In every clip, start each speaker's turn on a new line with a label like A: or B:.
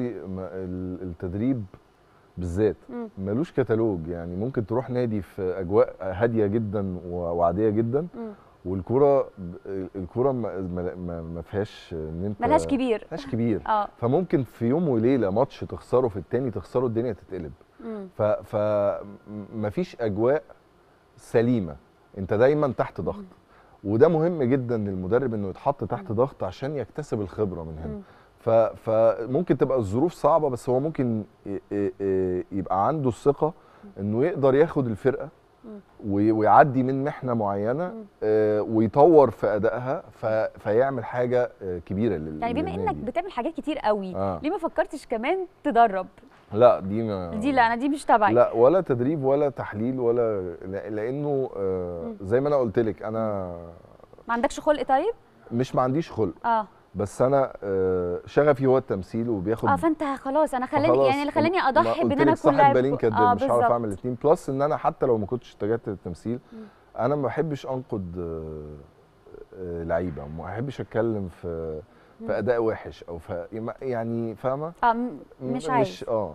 A: بصي التدريب بالذات ملوش كتالوج يعني ممكن تروح نادي في اجواء هاديه جدا وعاديه جدا م. والكوره الكوره ما فيهاش ان انت ملهاش كبير ملهاش كبير اه. فممكن في يوم وليله ماتش تخسره في التاني تخسره الدنيا تتقلب فما فيش اجواء سليمه انت دايما تحت ضغط وده مهم جدا للمدرب انه يتحط تحت ضغط عشان يكتسب الخبره من هنا فممكن تبقى الظروف صعبه بس هو ممكن يبقى عنده الثقه انه يقدر ياخد الفرقه ويعدي من محنه معينه آه، ويطور في ادائها فيعمل حاجه آه، كبيره لل يعني بما انك
B: بتعمل حاجات كتير قوي آه. ليه ما فكرتش كمان تدرب
A: لا دي ما دي
B: لا انا دي مش تبعي لا
A: ولا تدريب ولا تحليل ولا لانه آه، زي ما انا قلت لك انا
B: ما عندكش خلق طيب
A: مش ما عنديش خلق اه بس انا آه، شغفي هو التمثيل وبياخد اه
B: فانت خلاص انا خلاني آه، يعني اللي خلاني اضحي بان انا كل صاحب بالين كداب آه مش هعرف اعمل
A: الاثنين بلس ان انا حتى لو ما كنتش اتجهت للتمثيل انا ما بحبش انقد آه، لعيبه ما بحبش اتكلم في في اداء وحش او في يعني فاهمه
B: آه مش عايز مش
A: اه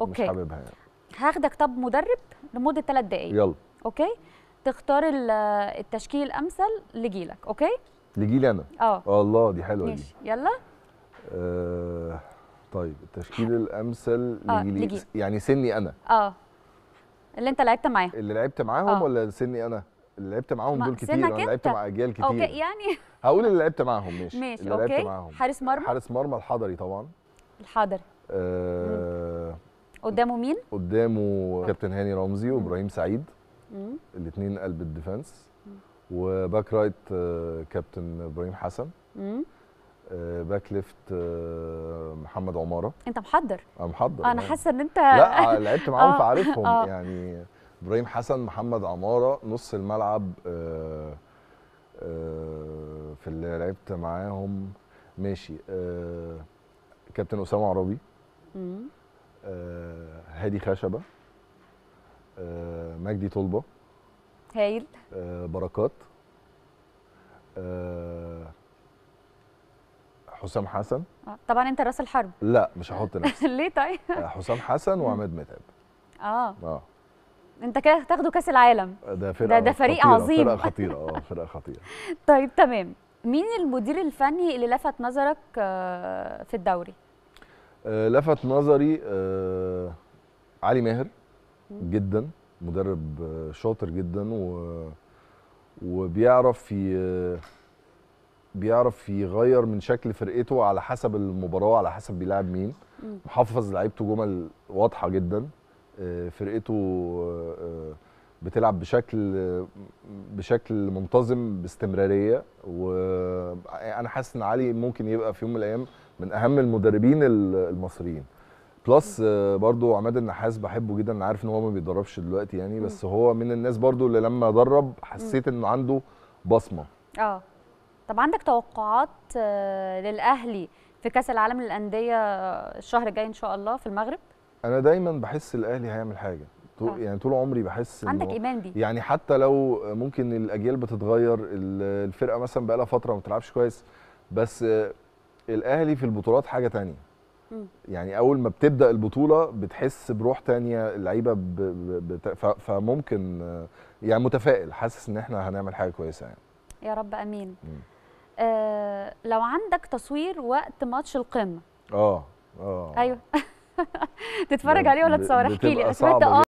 A: اوكي مش حاببها يعني.
B: هاخدك طب مدرب لمده ثلاث دقائق يلا اوكي تختار التشكيل الامثل لجيلك اوكي
A: لجيلي انا اه الله دي حلوه ماشي. دي يلا آه طيب التشكيل الامثل آه. لجيلي لجيل. يعني سني انا
B: اه اللي انت لعبت معاهم
A: اللي لعبت معاهم آه. ولا سني انا اللي لعبت معاهم دول كتير انا لعبت مع اجيال كتير اوكي يعني هقول اللي لعبت معاهم ماشي ماشي اللي اوكي حارس مرمى حارس مرمى الحضري طبعا الحضري آه قدامه مين؟ قدامه كابتن هاني رمزي وابراهيم سعيد الاثنين قلب الديفنس وباك آه، رايت كابتن ابراهيم حسن باك آه، ليفت آه، محمد عماره انت محضر انا محضر انا يعني. حاسه
B: ان انت لا لعبت معاهم فعارفهم
A: يعني ابراهيم حسن محمد عماره نص الملعب في اللي لعبت معاهم ماشي كابتن اسامه عربي هادي خشبه مجدي طلبه هايل آه بركات آه حسام حسن
B: آه، طبعا انت راس الحرب
A: لا مش هحط نفسي
B: ليه طيب آه،
A: حسام حسن وعماد متعب اه اه
B: انت كده هتاخدوا كاس العالم
A: آه، ده فرقه ده, ده فريق خطيرة عظيم فرقه خطيره اه فرقه خطيره
B: طيب تمام مين المدير الفني اللي لفت نظرك في الدوري
A: لفت نظري علي ماهر جدا مدرب آه، شاطر جدا و آه، وبيعرف ي... بيعرف يغير من شكل فرقته على حسب المباراه على حسب بيلعب مين محافظ لعيبته جمل واضحه جدا آه، فرقته بتلعب بشكل بشكل منتظم باستمراريه وانا حاسس ان علي ممكن يبقى في يوم من الايام من اهم المدربين المصريين بلس آه، برضو عماد النحاس بحبه جدا انا عارف ان هو ما بيدربش دلوقتي يعني بس هو من الناس برضو اللي لما درب حسيت انه عنده بصمه
B: اه طب عندك توقعات آه، للاهلي في كاس العالم للانديه آه، الشهر الجاي ان شاء الله في المغرب
A: انا دايما بحس الاهلي هيعمل حاجه يعني طول عمري بحس عندك ايمان بيه يعني حتى لو ممكن الاجيال بتتغير الفرقه مثلا بقى لها فتره ما بتلعبش كويس بس الاهلي في البطولات حاجه تانية يعني اول ما بتبدا البطوله بتحس بروح تانية اللعيبه فممكن يعني متفائل حاسس ان احنا هنعمل حاجه كويسه يعني
B: يا رب امين آه لو عندك تصوير وقت ماتش القمه
A: اه اه
B: ايوه تتفرج عليه ولا تصور احكي لي اه